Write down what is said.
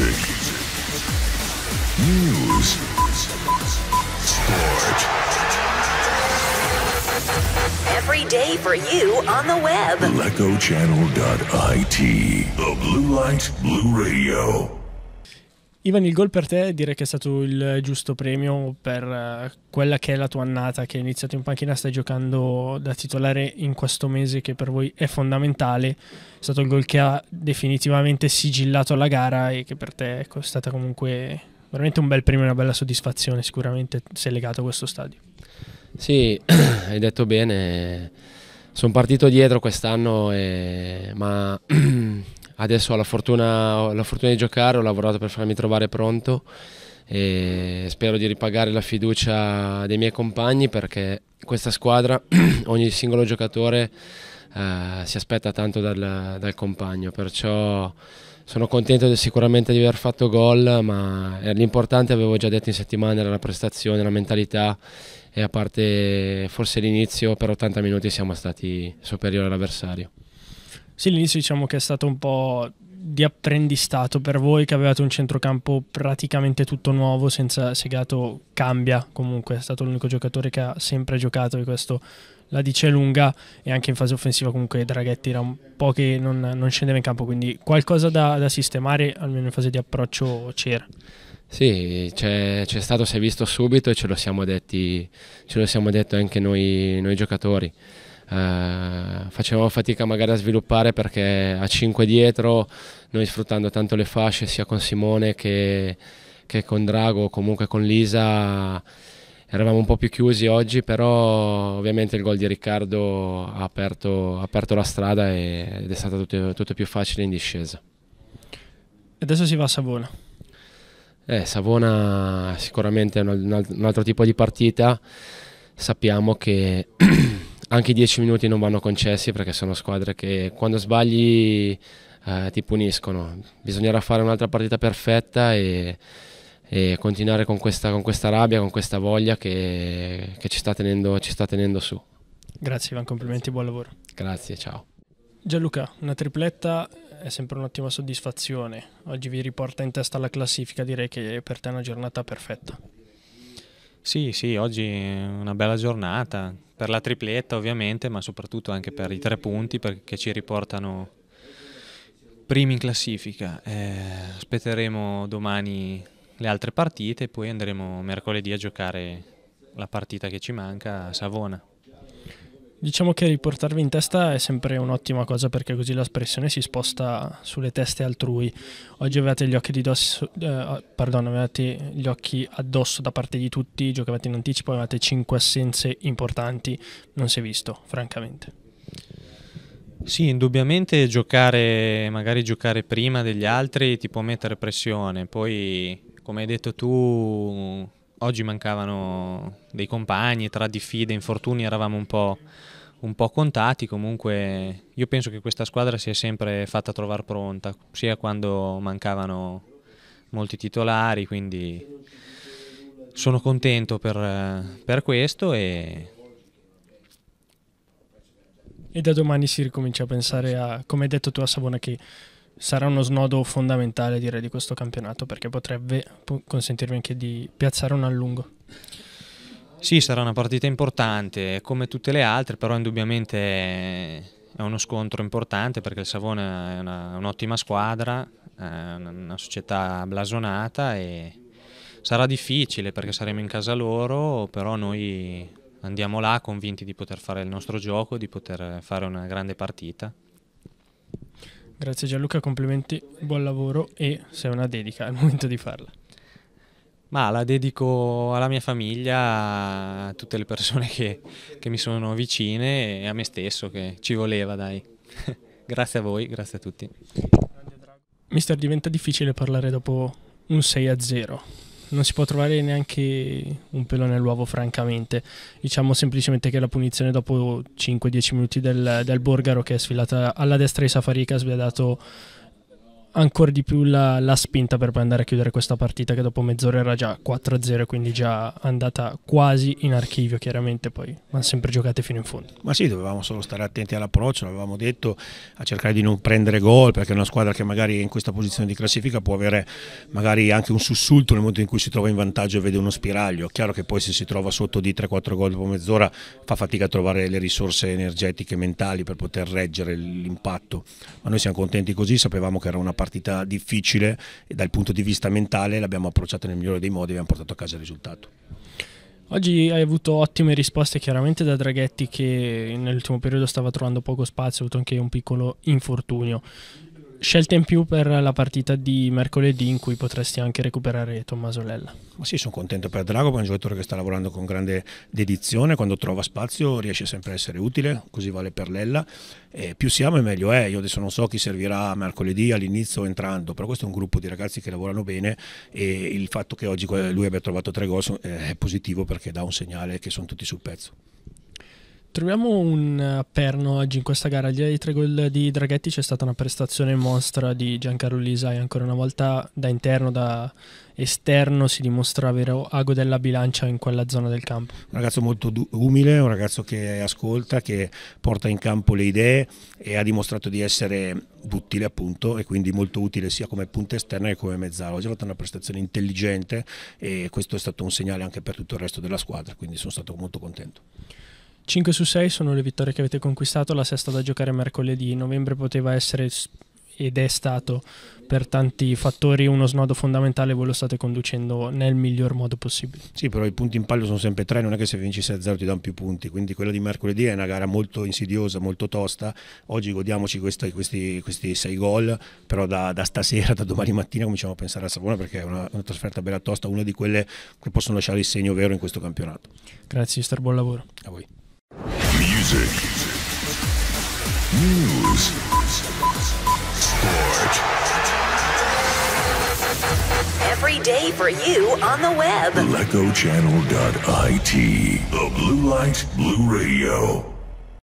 music, news, sport. Every day for you on the web. LecoChannel.it. The blue light, blue radio. Ivan, il gol per te direi che è stato il giusto premio per eh, quella che è la tua annata, che hai iniziato in panchina, stai giocando da titolare in questo mese che per voi è fondamentale. È stato il gol che ha definitivamente sigillato la gara e che per te ecco, è stata comunque veramente un bel premio una bella soddisfazione sicuramente se legato a questo stadio. Sì, hai detto bene. Sono partito dietro quest'anno, ma adesso ho la fortuna, ho la fortuna di giocare, ho lavorato per farmi trovare pronto e spero di ripagare la fiducia dei miei compagni perché questa squadra, ogni singolo giocatore eh, si aspetta tanto dal, dal, compagno, perciò sono contento sicuramente di aver fatto gol, ma eh, l'importante, avevo già detto in settimana, era la prestazione, la mentalità e a parte forse l'inizio per 80 minuti siamo stati superiori all'avversario. Sì, l'inizio diciamo che è stato un po' di apprendistato per voi che avevate un centrocampo praticamente tutto nuovo senza Segato cambia comunque è stato l'unico giocatore che ha sempre giocato e questo la dice lunga e anche in fase offensiva comunque Draghetti era un po' che non, non scendeva in campo quindi qualcosa da, da, sistemare almeno in fase di approccio c'era sì, c'è, stato, si è visto subito e ce lo siamo detti, ce lo siamo detto anche noi, noi giocatori eh, facevamo fatica magari a sviluppare perché a 5 dietro, noi sfruttando tanto le fasce sia con Simone che, che con Drago, comunque con Lisa, eravamo un po' più chiusi oggi, però ovviamente il gol di Riccardo ha aperto, ha aperto la strada ed è stato tutto, tutto più facile in discesa. E adesso si va a Savona. Eh, Savona sicuramente è un, altro tipo di partita, sappiamo che anche i 10 minuti non vanno concessi perché sono squadre che quando sbagli eh, ti puniscono. Bisognerà fare un'altra partita perfetta e, e continuare con questa, con questa, rabbia, con questa voglia che, che ci, sta tenendo, ci sta tenendo su. Grazie Ivan, complimenti, buon lavoro. Grazie, ciao. Gianluca, una tripletta è sempre un'ottima soddisfazione. Oggi vi riporta in testa la classifica, direi che per te è una giornata perfetta. Sì, sì, oggi è una bella giornata per la tripletta ovviamente, ma soprattutto anche per i tre punti perché ci riportano primi in classifica. Eh, aspetteremo domani le altre partite e poi andremo mercoledì a giocare la partita che ci manca a Savona. Diciamo che riportarvi in testa è sempre un'ottima cosa perché così la espressione si sposta sulle teste altrui. Oggi avevate gli occhi, dosso, eh, pardon, avevate gli occhi addosso da parte di tutti, giocavate in anticipo, avevate 5 assenze importanti, non si è visto, francamente. Sì, indubbiamente giocare, magari giocare prima degli altri ti può mettere pressione, poi come hai detto tu Oggi mancavano dei compagni, tra diffide, infortuni eravamo un po', un po', contati, comunque io penso che questa squadra si è sempre fatta trovare pronta, sia quando mancavano molti titolari, quindi sono contento per, per questo e e da domani si ricomincia a pensare a, come hai detto tu a Savona, che sarà uno snodo fondamentale direi di questo campionato perché potrebbe consentirvi anche di piazzare un allungo. Sì, sarà una partita importante come tutte le altre, però indubbiamente è uno scontro importante perché il Savone è un'ottima squadra, è una società blasonata e sarà difficile perché saremo in casa loro, però noi andiamo là convinti di poter fare il nostro gioco, di poter fare una grande partita. Grazie Gianluca, complimenti, buon lavoro e se è una dedica è il momento di farla. Ma la dedico alla mia famiglia, a tutte le persone che, che mi sono vicine e a me stesso che ci voleva, dai. grazie a voi, grazie a tutti. Mister, diventa difficile parlare dopo un 6 a 0 non si può trovare neanche un pelo nell'uovo, francamente. Diciamo semplicemente che la punizione dopo 5-10 minuti del, del Borgaro, che è sfilata alla destra di Safarica, ha sbagliato ancora di più la, la, spinta per poi andare a chiudere questa partita che dopo mezz'ora era già 4-0 quindi già andata quasi in archivio chiaramente poi ma sempre giocate fino in fondo ma sì dovevamo solo stare attenti all'approccio l'avevamo detto a cercare di non prendere gol perché è una squadra che magari in questa posizione di classifica può avere magari anche un sussulto nel momento in cui si trova in vantaggio e vede uno spiraglio chiaro che poi se si trova sotto di 3-4 gol dopo mezz'ora fa fatica a trovare le risorse energetiche e mentali per poter reggere l'impatto ma noi siamo contenti così sapevamo che era una partita difficile e dal punto di vista mentale l'abbiamo approcciata nel migliore dei modi e abbiamo portato a casa il risultato. Oggi hai avuto ottime risposte chiaramente da Draghetti che nell'ultimo periodo stava trovando poco spazio, ha avuto anche un piccolo infortunio scelte in più per la partita di mercoledì in cui potresti anche recuperare Tommaso Lella. Ma sì, sono contento per Drago, è un giocatore che sta lavorando con grande dedizione, quando trova spazio riesce sempre a essere utile, così vale per Lella. E più siamo e meglio è, io adesso non so chi servirà mercoledì all'inizio entrando, però questo è un gruppo di ragazzi che lavorano bene e il fatto che oggi lui abbia trovato tre gol eh, è positivo perché dà un segnale che sono tutti sul pezzo. Troviamo un eh, perno oggi in questa gara. Al di là dei tre gol di Draghetti c'è stata una prestazione mostra di Giancarlo Lisai. Ancora una volta da interno, da esterno si dimostra avere ago della bilancia in quella zona del campo. Un ragazzo molto umile, un ragazzo che ascolta, che porta in campo le idee e ha dimostrato di essere utile appunto e quindi molto utile sia come punta esterna che come mezzala. Oggi ha fatto una prestazione intelligente e questo è stato un segnale anche per tutto il resto della squadra, quindi sono stato molto contento. 5 su 6 sono le vittorie che avete conquistato, la sesta da giocare mercoledì. Novembre poteva essere ed è stato per tanti fattori uno snodo fondamentale, voi lo state conducendo nel miglior modo possibile. Sì, però i punti in palio sono sempre tre, non è che se vinci 6-0 ti danno più punti, quindi quella di mercoledì è una gara molto insidiosa, molto tosta, oggi godiamoci questi, questi, questi sei gol, però da, da, stasera, da domani mattina cominciamo a pensare a Savona perché è una, una, trasferta bella tosta, una di quelle che possono lasciare il segno vero in questo campionato. Grazie, Star, buon lavoro. A voi. Music. News. Sport. Every day for you on the web. LecoChannel.it. The blue light, blue radio.